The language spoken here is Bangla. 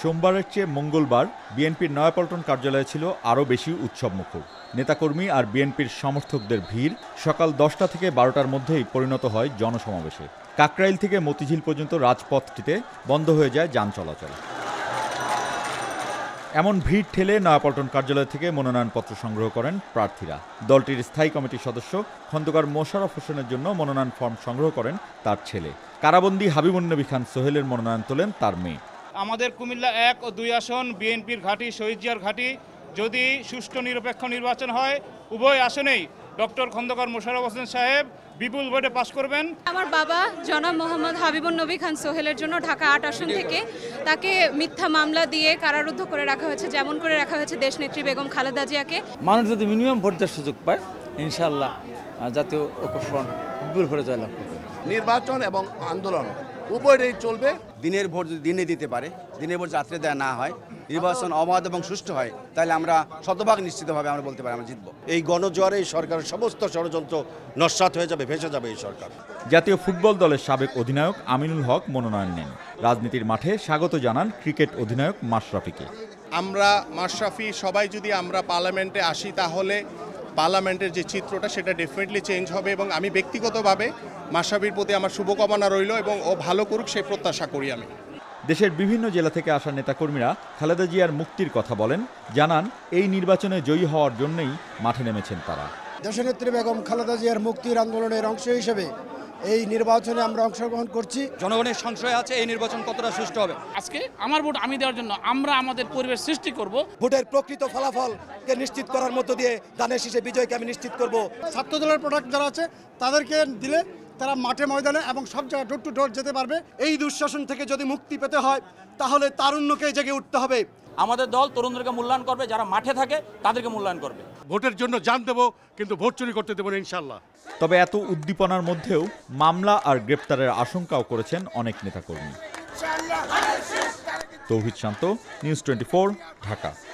সোমবারের চেয়ে মঙ্গলবার বিএনপির নয়াপল্টন কার্যালয়ে ছিল আরও বেশি উৎসবমুখর নেতাকর্মী আর বিএনপির সমর্থকদের ভিড় সকাল দশটা থেকে বারোটার মধ্যেই পরিণত হয় জনসমাবেশে কাকরাইল থেকে মতিঝিল পর্যন্ত রাজপথটিতে বন্ধ হয়ে যায় যান চলাচল এমন ভিড় ঠেলে নয়াপল্টন কার্যালয় থেকে মনোনয়নপত্র সংগ্রহ করেন প্রার্থীরা দলটির স্থায়ী কমিটির সদস্য খন্দকার মোশারফ হোসেনের জন্য মনোনয়ন ফর্ম সংগ্রহ করেন তার ছেলে কারাবন্দী হাবিবুন্নবী খান সোহেলের মনোনয়ন তোলেন তার মেয়ে আমাদের কুমিল্লা এক ও দুই আসন বিএনপির ঘাঁটি শহীদ জিয়ার ঘাঁটি যদি সুষ্ঠু নিরপেক্ষ নির্বাচন হয় উভয় আসনেই ডক্টর খন্দকার মোশারফ হোসেন সাহেব বিপুল ভোটে পাশ করবেন আমার বাবা জনাব মোহাম্মদ হাবিবুল নবী খান সোহেলের জন্য ঢাকা আট আসন থেকে তাকে মিথ্যা মামলা দিয়ে কারারুদ্ধ করে রাখা হয়েছে যেমন করে রাখা হয়েছে দেশ নেত্রী বেগম খালেদা জিয়াকে মানুষ যদি মিনিমাম ভোট দেওয়ার সুযোগ পায় ইনশাল্লাহ জাতীয় ঐক্যফ্রন্ট বিপুল ভোটে জয়লাভ করবে নির্বাচন এবং আন্দোলন উভয় রেট চলবে দিনের ভোট যদি দিনে দিতে পারে দিনের ভোট যাত্রে দেওয়া না হয় নির্বাচন অবাধ এবং সুষ্ঠু হয় তাহলে আমরা শতভাগ নিশ্চিতভাবে আমরা বলতে পারি আমরা জিতব এই গণজোয়ারে এই সরকারের সমস্ত ষড়যন্ত্র নস্বাত হয়ে যাবে ভেসে যাবে এই সরকার জাতীয় ফুটবল দলের সাবেক অধিনায়ক আমিনুল হক মনোনয়ন নেন রাজনীতির মাঠে স্বাগত জানান ক্রিকেট অধিনায়ক মাশরাফিকে আমরা মাশরাফি সবাই যদি আমরা পার্লামেন্টে আসি তাহলে পার্লামেন্টের যে চিত্রটা সেটা ডেফিনেটলি চেঞ্জ হবে এবং আমি ব্যক্তিগতভাবে মাসাবির প্রতি আমার শুভকামনা রইল এবং ও ভালো করুক সেই প্রত্যাশা করি আমি দেশের বিভিন্ন জেলা থেকে আসা নেতাকর্মীরা খালেদা জিয়ার মুক্তির কথা বলেন জানান এই নির্বাচনে জয়ী হওয়ার জন্যই মাঠে নেমেছেন তারা দেশনেত্রী বেগম খালেদা জিয়ার মুক্তির আন্দোলনের অংশ হিসেবে এই নির্বাচনে আমরা অংশগ্রহণ করছি জনগণের সংশয় আছে এই নির্বাচন কতটা সুষ্ঠু হবে আজকে আমার ভোট আমি দেওয়ার জন্য আমরা আমাদের পরিবেশ সৃষ্টি করব ভোটের প্রকৃত ফলাফলকে নিশ্চিত করার মধ্য দিয়ে দানের শেষে বিজয়কে আমি নিশ্চিত করব ছাত্র দলের প্রোডাক্ট যারা আছে তাদেরকে দিলে তারা মাঠে ময়দানে এবং সব জায়গায় ডোর টু ডোর যেতে পারবে এই দুঃশাসন থেকে যদি মুক্তি পেতে হয় তাহলে তারুণ্যকে জেগে উঠতে হবে আমাদের দল তরুণদেরকে মূল্যায়ন করবে যারা মাঠে থাকে তাদেরকে মূল্যায়ন করবে ভোটের জন্য জান দেবো কিন্তু ভোট চুরি করতে দেবো ইনশাল্লাহ তবে এত উদ্দীপনার মধ্যেও মামলা আর গ্রেপ্তারের আশঙ্কাও করেছেন অনেক নেতাকর্মী তৌহিদ শান্ত নিউজ টোয়েন্টি ঢাকা